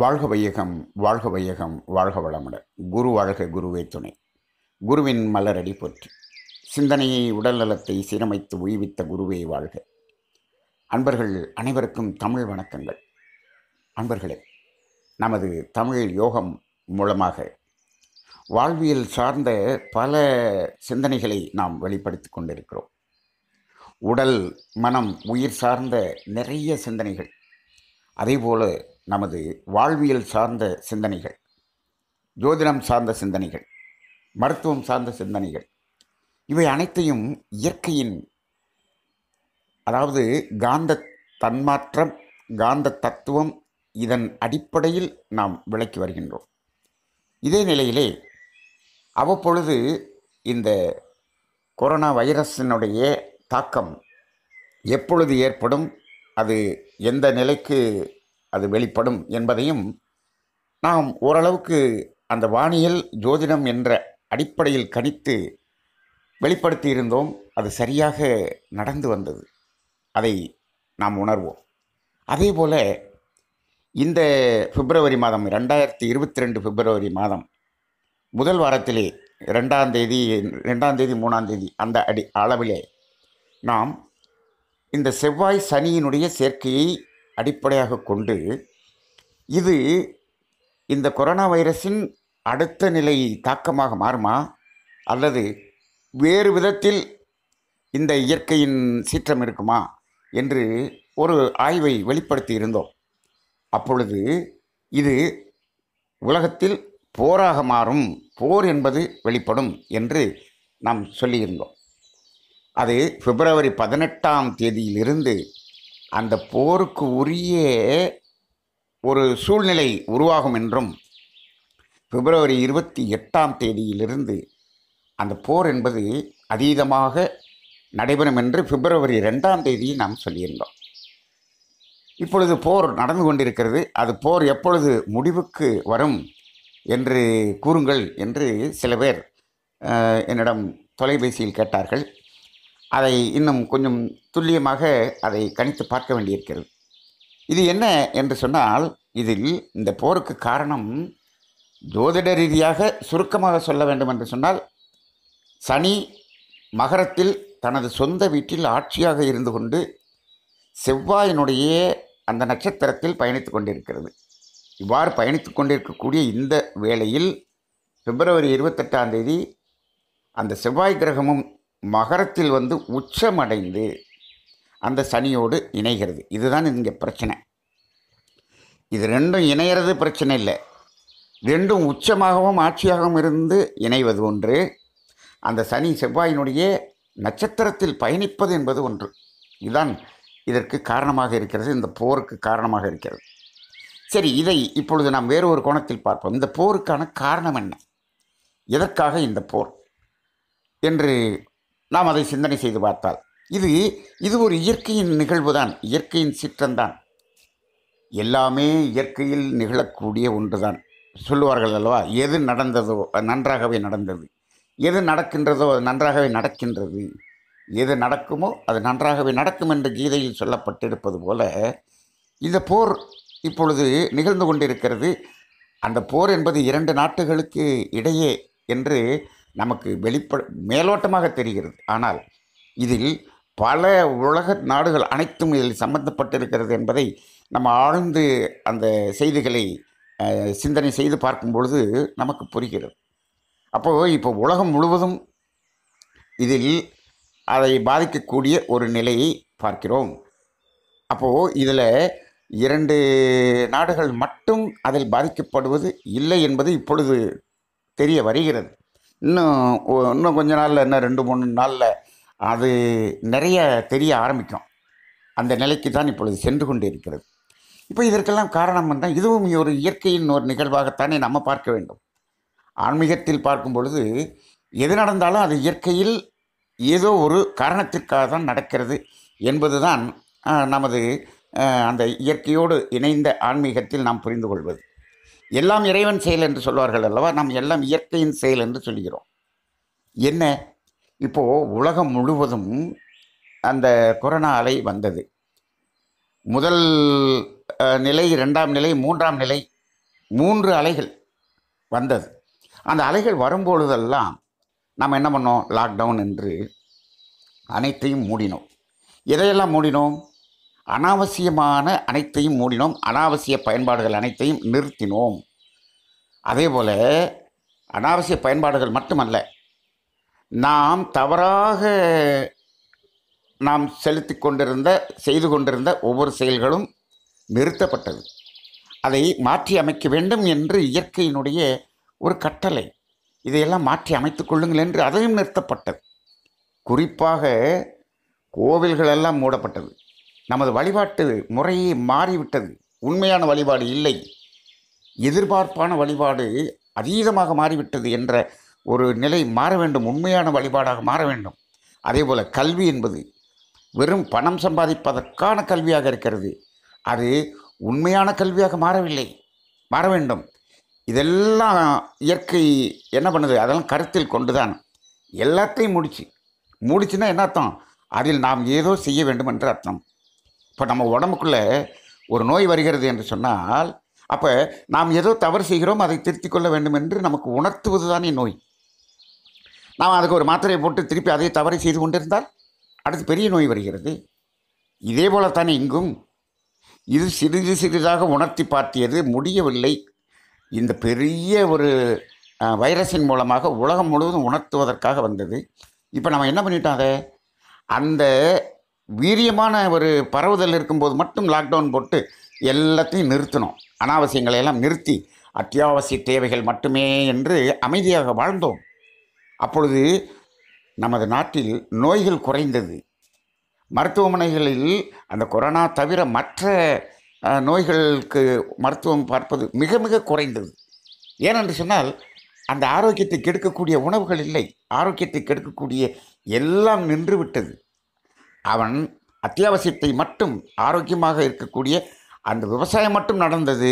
வாழ்க வையகம் வாழ்க வையகம் வாழ்க வளமுட குரு வாழ்க குருவே துணை குருவின் மலரடி போற்றி சிந்தனையை உடல் நலத்தை சீரமைத்து உய்வித்த குருவே வாழ்க அன்பர்கள் அனைவருக்கும் தமிழ் வணக்கங்கள் அன்பர்களே நமது தமிழ் யோகம் மூலமாக வாழ்வியல் சார்ந்த பல சிந்தனைகளை நாம் வெளிப்படுத்தி கொண்டிருக்கிறோம் உடல் மனம் உயிர் சார்ந்த நிறைய சிந்தனைகள் அதேபோல் நமது வாழ்வியல் சார்ந்த சிந்தனைகள் ஜோதிடம் சார்ந்த சிந்தனைகள் மருத்துவம் சார்ந்த சிந்தனைகள் இவை அனைத்தையும் இயற்கையின் அதாவது காந்த தன்மாற்றம் காந்த தத்துவம் இதன் அடிப்படையில் நாம் விளக்கி வருகின்றோம் இதே நிலையிலே அவ்வப்பொழுது இந்த கொரோனா வைரஸினுடைய தாக்கம் எப்பொழுது ஏற்படும் அது எந்த நிலைக்கு அது வெளிப்படும் என்பதையும் நாம் ஓரளவுக்கு அந்த வானியல் ஜோதிடம் என்ற அடிப்படையில் கணித்து வெளிப்படுத்தியிருந்தோம் அது சரியாக நடந்து வந்தது அதை நாம் உணர்வோம் அதே போல் இந்த பிப்ரவரி மாதம் ரெண்டாயிரத்தி இருபத்தி ரெண்டு பிப்ரவரி மாதம் முதல் வாரத்திலே ரெண்டாம் தேதி ரெண்டாம் தேதி மூணாம் தேதி அந்த அடி அளவிலே நாம் இந்த செவ்வாய் சனியினுடைய சேர்க்கையை அடிப்படையாக கொண்டு இது இந்த கொரோனா வைரஸின் அடுத்த நிலை தாக்கமாக மாறுமா அல்லது வேறு விதத்தில் இந்த இயற்கையின் சீற்றம் இருக்குமா என்று ஒரு ஆய்வை வெளிப்படுத்தி இருந்தோம் அப்பொழுது இது உலகத்தில் போராக மாறும் போர் என்பது வெளிப்படும் என்று நாம் சொல்லியிருந்தோம் அது பிப்ரவரி பதினெட்டாம் தேதியிலிருந்து அந்த போருக்கு உரிய ஒரு சூழ்நிலை உருவாகும் என்றும் பிப்ரவரி இருபத்தி எட்டாம் தேதியிலிருந்து அந்த போர் என்பது அதீதமாக நடைபெறும் என்று பிப்ரவரி ரெண்டாம் தேதியை நாம் சொல்லியிருந்தோம் இப்பொழுது போர் நடந்து கொண்டிருக்கிறது அது போர் எப்பொழுது முடிவுக்கு வரும் என்று கூறுங்கள் என்று சில பேர் என்னிடம் தொலைபேசியில் கேட்டார்கள் அதை இன்னும் கொஞ்சம் துல்லியமாக அதை கணித்து பார்க்க வேண்டியிருக்கிறது இது என்ன என்று சொன்னால் இதில் இந்த போருக்கு காரணம் ஜோதிட ரீதியாக சுருக்கமாக சொல்ல வேண்டும் என்று சொன்னால் சனி மகரத்தில் தனது சொந்த வீட்டில் ஆட்சியாக இருந்து கொண்டு செவ்வாயினுடைய அந்த நட்சத்திரத்தில் பயணித்து கொண்டிருக்கிறது இவ்வாறு பயணித்து கொண்டிருக்கக்கூடிய இந்த வேளையில் பிப்ரவரி இருபத்தெட்டாம் தேதி அந்த செவ்வாய் கிரகமும் மகரத்தில் வந்து உச்சமடைந்து அந்த சனியோடு இணைகிறது இதுதான் இங்கே பிரச்சனை இது ரெண்டும் இணையிறது பிரச்சனை இல்லை ரெண்டும் உச்சமாகவும் ஆட்சியாகவும் இருந்து இணைவது ஒன்று அந்த சனி செவ்வாயினுடைய நட்சத்திரத்தில் பயணிப்பது என்பது ஒன்று இதுதான் இதற்கு காரணமாக இருக்கிறது இந்த போருக்கு காரணமாக இருக்கிறது சரி இதை இப்பொழுது நாம் வேறு ஒரு கோணத்தில் பார்ப்போம் இந்த போருக்கான காரணம் என்ன எதற்காக இந்த போர் என்று நாம் அதை சிந்தனை செய்து பார்த்தால் இது இது ஒரு இயற்கையின் நிகழ்வு தான் இயற்கையின் சிற்றந்தான் எல்லாமே இயற்கையில் நிகழக்கூடிய ஒன்றுதான் சொல்லுவார்கள் அல்லவா எது நடந்ததோ நன்றாகவே நடந்தது எது நடக்கின்றதோ அது நன்றாகவே நடக்கின்றது எது நடக்குமோ அது நன்றாகவே நடக்கும் என்று கீதையில் சொல்லப்பட்டிருப்பது போல இந்த போர் இப்பொழுது நிகழ்ந்து கொண்டிருக்கிறது அந்த போர் என்பது இரண்டு நாட்டுகளுக்கு இடையே என்று நமக்கு வெளிப்பட மேலோட்டமாக தெரிகிறது ஆனால் இதில் பல உலக நாடுகள் அனைத்தும் இதில் சம்பந்தப்பட்டிருக்கிறது என்பதை நம்ம ஆழ்ந்து அந்த செய்திகளை சிந்தனை செய்து பார்க்கும் பொழுது நமக்கு புரிகிறது அப்போது இப்போ உலகம் முழுவதும் இதில் அதை பாதிக்கக்கூடிய ஒரு நிலையை பார்க்கிறோம் அப்போது இதில் இரண்டு நாடுகள் மட்டும் அதில் பாதிக்கப்படுவது இல்லை என்பது இப்பொழுது தெரிய வருகிறது இன்னும் இன்னும் கொஞ்ச நாளில் இன்னும் ரெண்டு மூணு நாளில் அது நிறைய தெரிய ஆரம்பிக்கும் அந்த நிலைக்கு தான் இப்பொழுது சென்று கொண்டு இருக்கிறது இப்போ இதற்கெல்லாம் காரணம் என்றால் இதுவும் ஒரு இயற்கையின் ஒரு நிகழ்வாகத்தானே நம்ம பார்க்க வேண்டும் ஆன்மீகத்தில் பார்க்கும் பொழுது எது நடந்தாலும் அது இயற்கையில் ஏதோ ஒரு காரணத்திற்காக தான் நடக்கிறது என்பது தான் நமது அந்த இயற்கையோடு இணைந்த ஆன்மீகத்தில் நாம் புரிந்து கொள்வது எல்லாம் இறைவன் செயல் என்று சொல்வார்கள் அல்லவா நாம் எல்லாம் இயற்கையின் செயல் என்று சொல்கிறோம் என்ன இப்போது உலகம் முழுவதும் அந்த கொரோனா அலை வந்தது முதல் நிலை ரெண்டாம் நிலை மூன்றாம் நிலை மூன்று அலைகள் வந்தது அந்த அலைகள் வரும்பொழுதெல்லாம் நாம் என்ன பண்ணோம் லாக்டவுன் என்று அனைத்தையும் மூடினோம் எதையெல்லாம் மூடினோம் அனாவசியமான அனைத்தையும் மூடினோம் அனாவசிய பயன்பாடுகள் அனைத்தையும் நிறுத்தினோம் அதே போல் அனாவசிய பயன்பாடுகள் மட்டுமல்ல நாம் தவறாக நாம் செலுத்தி கொண்டிருந்த செய்து கொண்டிருந்த ஒவ்வொரு செயல்களும் நிறுத்தப்பட்டது அதை மாற்றி அமைக்க வேண்டும் என்று இயற்கையினுடைய ஒரு கட்டளை இதையெல்லாம் மாற்றி அமைத்து கொள்ளுங்கள் என்று அதையும் நிறுத்தப்பட்டது குறிப்பாக கோவில்களெல்லாம் மூடப்பட்டது நமது வழிபாட்டு முறையே மாறிவிட்டது உண்மையான வழிபாடு இல்லை எதிர்பார்ப்பான வழிபாடு அதீதமாக மாறிவிட்டது என்ற ஒரு நிலை மாற வேண்டும் உண்மையான வழிபாடாக மாற வேண்டும் அதே போல் கல்வி என்பது வெறும் பணம் சம்பாதிப்பதற்கான கல்வியாக இருக்கிறது அது உண்மையான கல்வியாக மாறவில்லை மாற வேண்டும் இதெல்லாம் இயற்கை என்ன பண்ணுது அதெல்லாம் கருத்தில் கொண்டு தான் எல்லாத்தையும் முடிச்சு முடிச்சுன்னா என்ன அர்த்தம் அதில் நாம் ஏதோ செய்ய வேண்டும் என்று அர்த்தம் இப்போ நம்ம உடம்புக்குள்ளே ஒரு நோய் வருகிறது என்று சொன்னால் அப்போ நாம் ஏதோ தவறு செய்கிறோம் அதை திருத்திக் கொள்ள வேண்டும் என்று நமக்கு உணர்த்துவது தானே நோய் நாம் அதுக்கு ஒரு மாத்திரையை போட்டு திருப்பி அதே தவறை செய்து கொண்டிருந்தால் அடுத்து பெரிய நோய் வருகிறது இதே போலத்தானே இங்கும் இது சிறிது சிறிதாக உணர்த்தி பார்த்தியது முடியவில்லை இந்த பெரிய ஒரு வைரஸின் மூலமாக உலகம் முழுவதும் உணர்த்துவதற்காக வந்தது இப்போ நம்ம என்ன பண்ணிட்டோம் அதை அந்த வீரியமான ஒரு பரவுதல் இருக்கும்போது மட்டும் லாக்டவுன் போட்டு எல்லாத்தையும் நிறுத்தணும் அனாவசியங்களை எல்லாம் நிறுத்தி அத்தியாவசிய தேவைகள் மட்டுமே என்று அமைதியாக வாழ்ந்தோம் அப்பொழுது நமது நாட்டில் நோய்கள் குறைந்தது மருத்துவமனைகளில் அந்த கொரோனா தவிர மற்ற நோய்களுக்கு மருத்துவம் பார்ப்பது மிக மிக குறைந்தது ஏனென்று சொன்னால் அந்த ஆரோக்கியத்தை கெடுக்கக்கூடிய உணவுகள் இல்லை ஆரோக்கியத்தை கெடுக்கக்கூடிய எல்லாம் நின்றுவிட்டது அவன் அத்தியாவசியத்தை மட்டும் ஆரோக்கியமாக இருக்கக்கூடிய அந்த விவசாயம் மட்டும் நடந்தது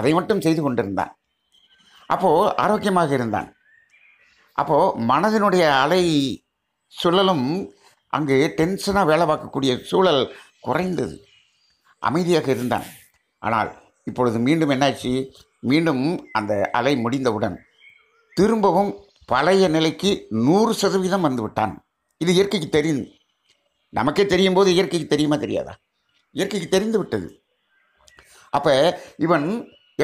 அதை மட்டும் செய்து கொண்டிருந்தான் அப்போது ஆரோக்கியமாக இருந்தான் அப்போது மனதினுடைய அலை சுழலும் அங்கு டென்ஷனாக வேலை பார்க்கக்கூடிய சூழல் குறைந்தது அமைதியாக இருந்தான் ஆனால் இப்பொழுது மீண்டும் என்னாச்சு மீண்டும் அந்த அலை முடிந்தவுடன் திரும்பவும் பழைய நிலைக்கு நூறு சதவீதம் வந்துவிட்டான் இது இயற்கைக்கு தெரியும் நமக்கே தெரியும் போது இயற்கைக்கு தெரியுமா தெரியாதா இயற்கைக்கு தெரிந்து விட்டது அப்போ இவன்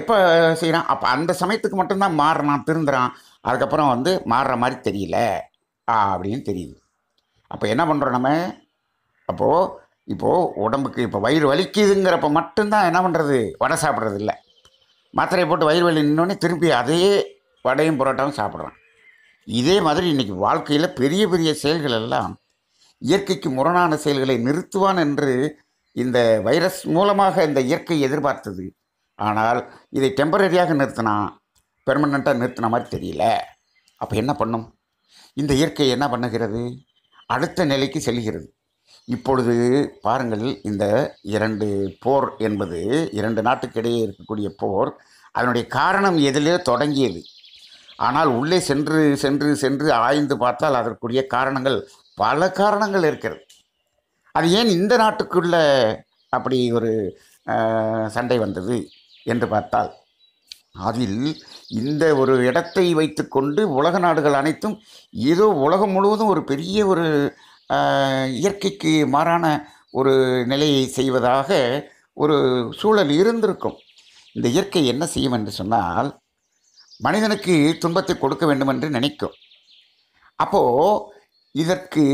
எப்போ செய்கிறான் அப்போ அந்த சமயத்துக்கு மட்டும்தான் மாறுறான் திருந்துறான் அதுக்கப்புறம் வந்து மாறுற மாதிரி தெரியல அப்படின்னு தெரியுது அப்போ என்ன பண்ணுறோம் நம்ம அப்போது இப்போது உடம்புக்கு இப்போ வயிறு வலிக்குதுங்கிறப்ப மட்டும்தான் என்ன பண்ணுறது வடை சாப்பிட்றது இல்லை மாத்திரையை போட்டு வயிறு வலி நின்னோடனே திரும்பி அதே வடையும் புரோட்டாவும் சாப்பிட்றான் இதே மாதிரி இன்றைக்கி வாழ்க்கையில் பெரிய பெரிய செயல்கள் எல்லாம் இயற்கைக்கு முரணான செயல்களை நிறுத்துவான் என்று இந்த வைரஸ் மூலமாக இந்த இயற்கை எதிர்பார்த்தது ஆனால் இதை டெம்பரரியாக நிறுத்தினா பெர்மனண்ட்டாக நிறுத்தின மாதிரி தெரியல அப்போ என்ன பண்ணும் இந்த இயற்கை என்ன பண்ணுகிறது அடுத்த நிலைக்கு செல்கிறது இப்பொழுது பாருங்கள் இந்த இரண்டு போர் என்பது இரண்டு நாட்டுக்கிடையே இருக்கக்கூடிய போர் அதனுடைய காரணம் எதிலே தொடங்கியது ஆனால் உள்ளே சென்று சென்று சென்று ஆய்ந்து பார்த்தால் அதற்குரிய காரணங்கள் பல காரணங்கள் இருக்கிறது அது ஏன் இந்த நாட்டுக்குள்ளே அப்படி ஒரு சண்டை வந்தது என்று பார்த்தால் அதில் இந்த ஒரு இடத்தை வைத்துக்கொண்டு உலக நாடுகள் அனைத்தும் ஏதோ உலகம் முழுவதும் ஒரு பெரிய ஒரு இயற்கைக்கு மாறான ஒரு நிலையை செய்வதாக ஒரு சூழல் இருந்திருக்கும் இந்த இயற்கை என்ன செய்யும் என்று சொன்னால் மனிதனுக்கு துன்பத்தை கொடுக்க வேண்டும் என்று நினைக்கும் அப்போது இதற்கு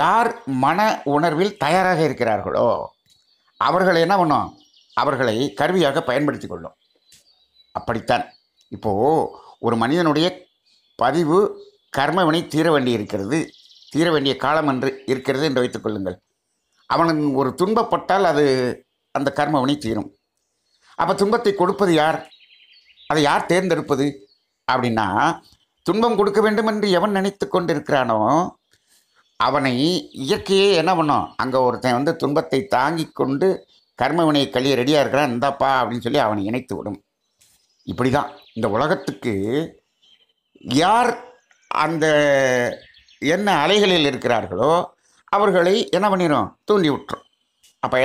யார் மன உணர்வில் தயாராக இருக்கிறார்களோ அவர்களை என்ன பண்ணும் அவர்களை கருவியாக பயன்படுத்தி கொள்ளும் அப்படித்தான் இப்போது ஒரு மனிதனுடைய பதிவு கர்மவினை தீர வேண்டி இருக்கிறது தீர வேண்டிய காலம் என்று இருக்கிறது என்று வைத்துக்கொள்ளுங்கள் அவன் ஒரு துன்பப்பட்டால் அது அந்த கர்மவினை தீரும் அப்போ துன்பத்தை கொடுப்பது யார் அதை யார் தேர்ந்தெடுப்பது அப்படின்னா துன்பம் கொடுக்க வேண்டும் என்று எவன் நினைத்து கொண்டிருக்கிறானோ அவனை இயற்கையே என்ன பண்ணும் அங்கே ஒருத்தன் வந்து துன்பத்தை தாங்கி கொண்டு கர்மவினை கழிய ரெடியாக இருக்கிறான் இந்தாப்பா அப்படின்னு சொல்லி அவனை இணைத்து விடும் இப்படி தான் இந்த உலகத்துக்கு யார் அந்த என்ன அலைகளில் இருக்கிறார்களோ அவர்களை என்ன பண்ணிடும் தூண்டி விட்டுரும் அப்போ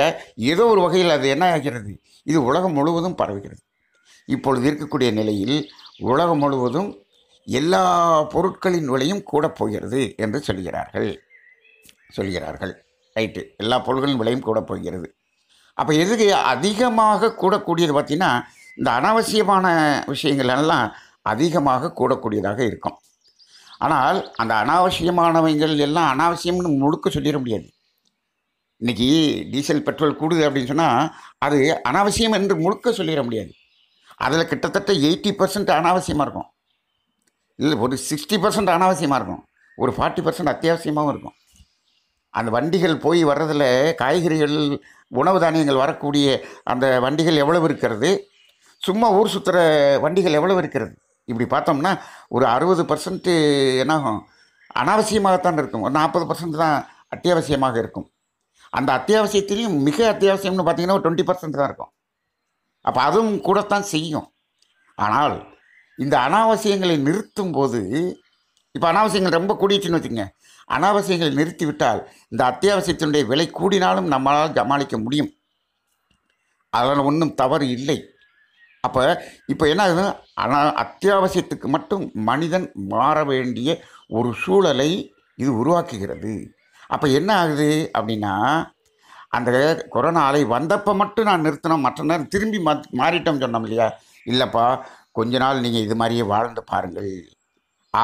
ஏதோ ஒரு வகையில் அது என்ன ஆகிறது இது உலகம் முழுவதும் பரவுகிறது இப்பொழுது இருக்கக்கூடிய நிலையில் உலகம் முழுவதும் எல்லா பொருட்களின் விலையும் கூட போகிறது என்று சொல்கிறார்கள் சொல்கிறார்கள் ரைட்டு எல்லா பொருட்களின் விலையும் கூட போகிறது அப்போ எதுக்கு அதிகமாக கூடக்கூடியது பார்த்திங்கன்னா இந்த அனாவசியமான விஷயங்கள் எல்லாம் அதிகமாக கூடக்கூடியதாக இருக்கும் ஆனால் அந்த அனாவசியமானவைகள் எல்லாம் அனாவசியம்னு முழுக்க சொல்லிட முடியாது இன்றைக்கி டீசல் பெட்ரோல் கூடுது அப்படின்னு சொன்னால் அது அனாவசியம் என்று முழுக்க சொல்லிட முடியாது அதில் கிட்டத்தட்ட எயிட்டி பர்சன்ட் அனாவசியமாக இருக்கும் இல்லை ஒரு சிக்ஸ்டி பர்சன்ட் அனாவசியமாக இருக்கும் ஒரு ஃபார்ட்டி பர்சன்ட் அத்தியாவசியமாகவும் இருக்கும் அந்த வண்டிகள் போய் வர்றதில் காய்கறிகள் உணவு தானியங்கள் வரக்கூடிய அந்த வண்டிகள் எவ்வளவு இருக்கிறது சும்மா ஊர் சுற்றுற வண்டிகள் எவ்வளவு இருக்கிறது இப்படி பார்த்தோம்னா ஒரு அறுபது பர்சன்ட்டு என்னாகும் அனாவசியமாகத்தான் இருக்கும் ஒரு நாற்பது பர்சன்ட் தான் அத்தியாவசியமாக இருக்கும் அந்த அத்தியாவசியத்திலையும் மிக அத்தியாவசியம்னு பார்த்திங்கன்னா ஒரு டுவெண்ட்டி பர்சன்ட் தான் இருக்கும் அப்போ அதுவும் கூடத்தான் செய்யும் ஆனால் இந்த அனாவசியங்களை நிறுத்தும் போது இப்போ அனாவசியங்கள் ரொம்ப கூடிடுச்சுன்னு வச்சுக்கோங்க அனாவசியங்களை நிறுத்திவிட்டால் இந்த அத்தியாவசியத்தினுடைய விலை கூடினாலும் நம்மளால் சமாளிக்க முடியும் அதனால் ஒன்றும் தவறு இல்லை அப்போ இப்போ என்ன ஆகுது அனா அத்தியாவசியத்துக்கு மட்டும் மனிதன் மாற வேண்டிய ஒரு சூழலை இது உருவாக்குகிறது அப்போ என்ன ஆகுது அப்படின்னா அந்த கொரோனா அலை வந்தப்போ மட்டும் நான் நிறுத்தினோம் மற்ற நேரம் திரும்பி மா மாறிட்டோம் சொன்னோம் இல்லையா இல்லைப்பா கொஞ்ச நாள் நீங்கள் இது மாதிரியே வாழ்ந்து பாருங்கள்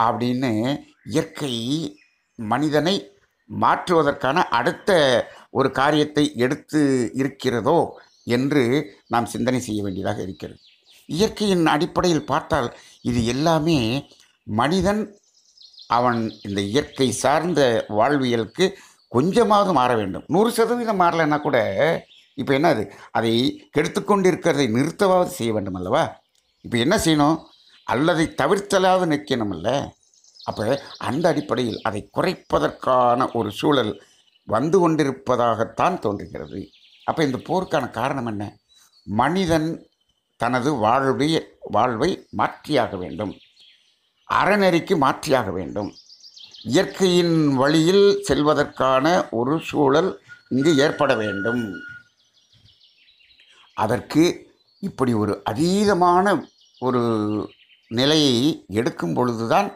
அப்படின்னு இயற்கை மனிதனை மாற்றுவதற்கான அடுத்த ஒரு காரியத்தை எடுத்து இருக்கிறதோ என்று நாம் சிந்தனை செய்ய வேண்டியதாக இருக்கிறது இயற்கையின் அடிப்படையில் பார்த்தால் இது எல்லாமே மனிதன் அவன் இந்த இயற்கை சார்ந்த வாழ்வியலுக்கு கொஞ்சமாவது மாற வேண்டும் நூறு சதவீதம் மாறலைன்னா கூட இப்போ என்னது அதை கெடுத்துக்கொண்டிருக்கிறதை நிறுத்தவாவது செய்ய வேண்டும் அல்லவா இப்போ என்ன செய்யணும் அல்லதை தவிர்த்தலாது நிற்கணும்ல அப்போ அந்த அடிப்படையில் அதை குறைப்பதற்கான ஒரு சூழல் வந்து கொண்டிருப்பதாகத்தான் தோன்றுகிறது அப்போ இந்த போருக்கான காரணம் என்ன மனிதன் தனது வாழ்வை வாழ்வை மாற்றியாக வேண்டும் அறநெறிக்கு மாற்றியாக வேண்டும் இயற்கையின் வழியில் செல்வதற்கான ஒரு சூழல் இங்கு ஏற்பட வேண்டும் அதற்கு இப்படி ஒரு அதீதமான ஒரு நிலையை எடுக்கும் பொழுதுதான்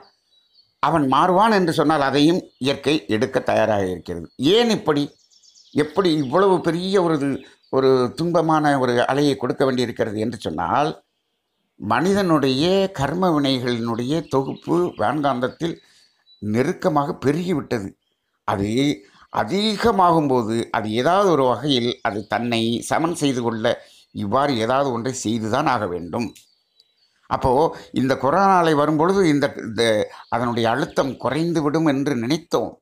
அவன் மாறுவான் என்று சொன்னால் அதையும் இயற்கை எடுக்க தயாராக இருக்கிறது ஏன் இப்படி எப்படி இவ்வளவு பெரிய ஒரு ஒரு துன்பமான ஒரு அலையை கொடுக்க வேண்டியிருக்கிறது என்று சொன்னால் மனிதனுடைய கர்ம வினைகளினுடைய தொகுப்பு வேன்காந்தத்தில் நெருக்கமாக பெருகிவிட்டது அது அதிகமாகும்போது அது ஏதாவது ஒரு வகையில் அது தன்னை சமன் செய்து கொள்ள இவ்வாறு ஏதாவது ஒன்றை செய்துதான் ஆக வேண்டும் அப்போது இந்த கொரோனாலை வரும்பொழுது இந்த அதனுடைய அழுத்தம் குறைந்து விடும் என்று நினைத்தோம்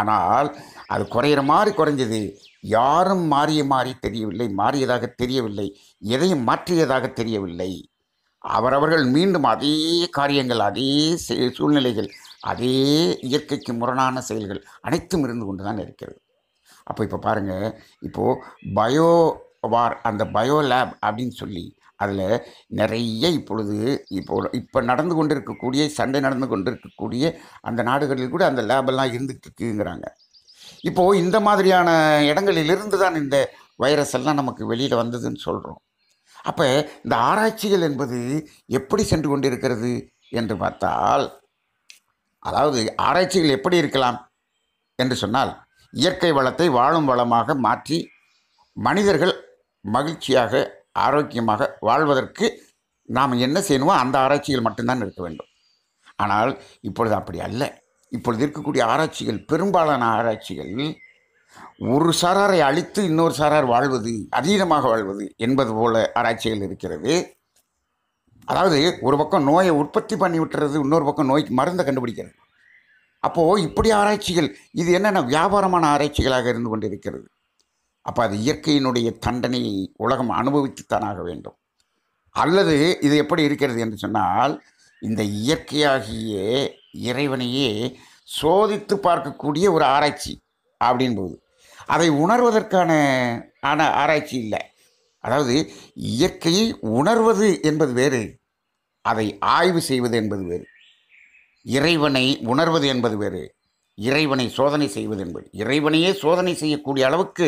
ஆனால் அது குறையிற மாதிரி குறைஞ்சது யாரும் மாறிய மாறி தெரியவில்லை மாறியதாக தெரியவில்லை எதையும் மாற்றியதாக தெரியவில்லை அவரவர்கள் மீண்டும் அதே காரியங்கள் அதே சூழ்நிலைகள் அதே இயற்கைக்கு முரணான செயல்கள் அனைத்தும் இருந்து கொண்டு தான் இருக்கிறது அப்போ இப்போ பாருங்கள் இப்போது பயோ வார் அந்த பயோ லேப் அப்படின்னு சொல்லி அதில் நிறைய இப்பொழுது இப்போ இப்போ நடந்து கொண்டு இருக்கக்கூடிய சண்டை நடந்து கொண்டு இருக்கக்கூடிய அந்த நாடுகளில் கூட அந்த லேபெல்லாம் இருந்துகிட்டு இருக்குங்கிறாங்க இப்போது இந்த மாதிரியான இடங்களிலிருந்து தான் இந்த வைரஸ் எல்லாம் நமக்கு வெளியில் வந்ததுன்னு சொல்கிறோம் அப்போ இந்த ஆராய்ச்சிகள் என்பது எப்படி சென்று கொண்டிருக்கிறது என்று பார்த்தால் அதாவது ஆராய்ச்சிகள் எப்படி இருக்கலாம் என்று சொன்னால் இயற்கை வளத்தை வாழும் வளமாக மாற்றி மனிதர்கள் மகிழ்ச்சியாக ஆரோக்கியமாக வாழ்வதற்கு நாம் என்ன செய்யணுமோ அந்த ஆராய்ச்சிகள் மட்டும்தான் இருக்க வேண்டும் ஆனால் இப்பொழுது அப்படி அல்ல இப்பொழுது இருக்கக்கூடிய ஆராய்ச்சிகள் பெரும்பாலான ஆராய்ச்சிகள் ஒரு சாராரை அழித்து இன்னொரு சாரார் வாழ்வது அதீதமாக வாழ்வது என்பது போல ஆராய்ச்சிகள் இருக்கிறது அதாவது ஒரு பக்கம் நோயை உற்பத்தி பண்ணி விட்டுறது இன்னொரு பக்கம் நோய்க்கு மருந்தை கண்டுபிடிக்கிறது அப்போது இப்படி ஆராய்ச்சிகள் இது என்னென்ன வியாபாரமான ஆராய்ச்சிகளாக இருந்து கொண்டிருக்கிறது அப்போ அது இயற்கையினுடைய தண்டனையை உலகம் அனுபவித்துத்தானாக வேண்டும் அல்லது இது எப்படி இருக்கிறது என்று சொன்னால் இந்த இயற்கையாகிய இறைவனையே சோதித்து பார்க்கக்கூடிய ஒரு ஆராய்ச்சி அப்படின்போது அதை உணர்வதற்கான ஆன ஆராய்ச்சி இல்லை அதாவது இயற்கையை உணர்வது என்பது வேறு அதை ஆய்வு செய்வது என்பது வேறு இறைவனை உணர்வது என்பது வேறு இறைவனை சோதனை செய்வது என்பது இறைவனையே சோதனை செய்யக்கூடிய அளவுக்கு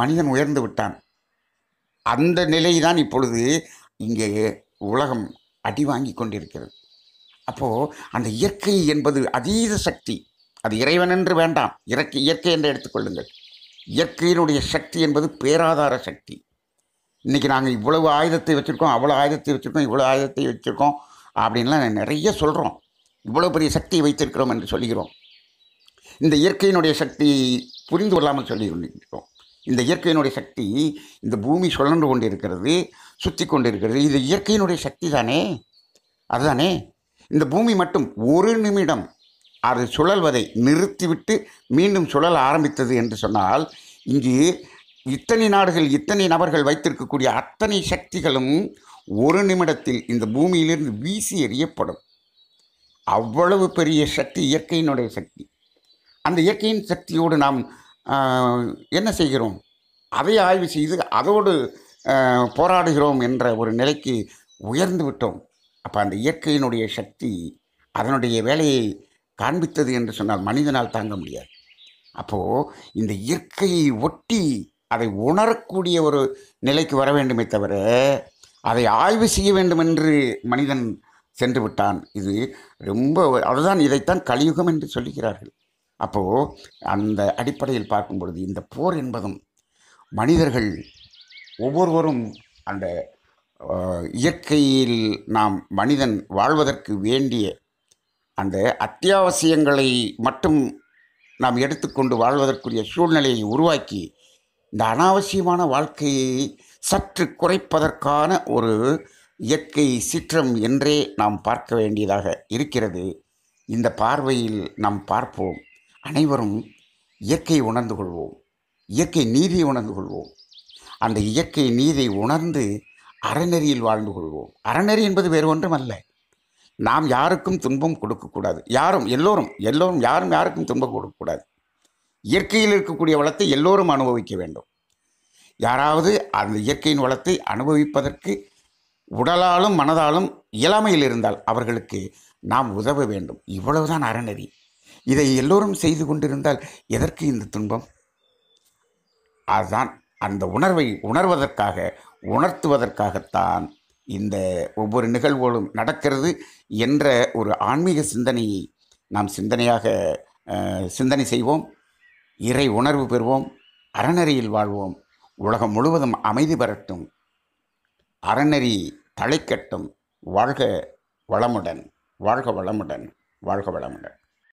மனிதன் உயர்ந்து விட்டான் அந்த நிலைதான் இப்பொழுது இங்கே உலகம் அடி வாங்கி கொண்டிருக்கிறது அப்போது அந்த இயற்கை என்பது அதீத சக்தி அது இறைவன் என்று வேண்டாம் இறக்கை இயற்கை என்று எடுத்துக்கொள்ளுங்கள் இயற்கையினுடைய சக்தி என்பது பேராதார சக்தி இன்றைக்கி நாங்கள் இவ்வளவு ஆயுதத்தை வச்சுருக்கோம் அவ்வளோ ஆயுதத்தை வச்சுருக்கோம் இவ்வளோ ஆயுதத்தை வச்சுருக்கோம் அப்படின்லாம் நிறைய சொல்கிறோம் இவ்வளோ பெரிய சக்தியை வைத்திருக்கிறோம் என்று சொல்லுகிறோம் இந்த இயற்கையினுடைய சக்தியை புரிந்து கொள்ளாமல் சொல்லி கொண்டிருக்கிறோம் இந்த இயற்கையினுடைய சக்தி இந்த பூமி சுழன்று கொண்டு இருக்கிறது சுற்றி கொண்டு இருக்கிறது இது இயற்கையினுடைய சக்தி தானே அதுதானே இந்த பூமி மட்டும் ஒரு நிமிடம் அது சுழல்வதை நிறுத்திவிட்டு மீண்டும் சுழல் ஆரம்பித்தது என்று சொன்னால் இங்கு இத்தனை நாடுகள் இத்தனை நபர்கள் வைத்திருக்கக்கூடிய அத்தனை சக்திகளும் ஒரு நிமிடத்தில் இந்த பூமியிலிருந்து வீசி எறியப்படும் அவ்வளவு பெரிய சக்தி இயற்கையினுடைய சக்தி அந்த இயற்கையின் சக்தியோடு நாம் என்ன செய்கிறோம் அதை ஆய்வு செய்து அதோடு போராடுகிறோம் என்ற ஒரு நிலைக்கு உயர்ந்து விட்டோம் அப்போ அந்த இயற்கையினுடைய சக்தி அதனுடைய வேலையை காண்பித்தது என்று சொன்னால் மனிதனால் தாங்க முடியாது அப்போது இந்த இயற்கையை ஒட்டி அதை உணரக்கூடிய ஒரு நிலைக்கு வர வேண்டுமே தவிர அதை ஆய்வு செய்ய வேண்டும் என்று மனிதன் சென்று விட்டான் இது ரொம்ப அதுதான் இதைத்தான் கலியுகம் என்று சொல்லுகிறார்கள் அப்போது அந்த அடிப்படையில் பார்க்கும் பொழுது இந்த போர் என்பதும் மனிதர்கள் ஒவ்வொருவரும் அந்த இயற்கையில் நாம் மனிதன் வாழ்வதற்கு வேண்டிய அந்த அத்தியாவசியங்களை மட்டும் நாம் எடுத்துக்கொண்டு வாழ்வதற்குரிய சூழ்நிலையை உருவாக்கி இந்த அனாவசியமான வாழ்க்கையை சற்று குறைப்பதற்கான ஒரு இயற்கை சீற்றம் என்றே நாம் பார்க்க வேண்டியதாக இருக்கிறது இந்த பார்வையில் நாம் பார்ப்போம் அனைவரும் இயற்கையை உணர்ந்து கொள்வோம் இயற்கை நீதியை உணர்ந்து கொள்வோம் அந்த இயற்கை நீதை உணர்ந்து அறநெறியில் வாழ்ந்து கொள்வோம் அறநெறி என்பது வேறு ஒன்றும் அல்ல நாம் யாருக்கும் துன்பம் கொடுக்கக்கூடாது யாரும் எல்லோரும் எல்லோரும் யாரும் யாருக்கும் துன்பம் கொடுக்கக்கூடாது இயற்கையில் இருக்கக்கூடிய வளத்தை எல்லோரும் அனுபவிக்க வேண்டும் யாராவது அந்த இயற்கையின் வளத்தை அனுபவிப்பதற்கு உடலாலும் மனதாலும் இயலாமையில் இருந்தால் அவர்களுக்கு நாம் உதவ வேண்டும் இவ்வளவுதான் அறநெறி இதை எல்லோரும் செய்து கொண்டிருந்தால் எதற்கு இந்த துன்பம் அதுதான் அந்த உணர்வை உணர்வதற்காக உணர்த்துவதற்காகத்தான் இந்த ஒவ்வொரு நிகழ்வுகளும் நடக்கிறது என்ற ஒரு ஆன்மீக சிந்தனையை நாம் சிந்தனையாக சிந்தனை செய்வோம் இறை உணர்வு பெறுவோம் அறநெறியில் வாழ்வோம் உலகம் முழுவதும் அமைதி பெறட்டும் அறநெறி தலைக்கட்டும் வாழ்க வளமுடன் வாழ்க வளமுடன் வாழ்க வளமுடன்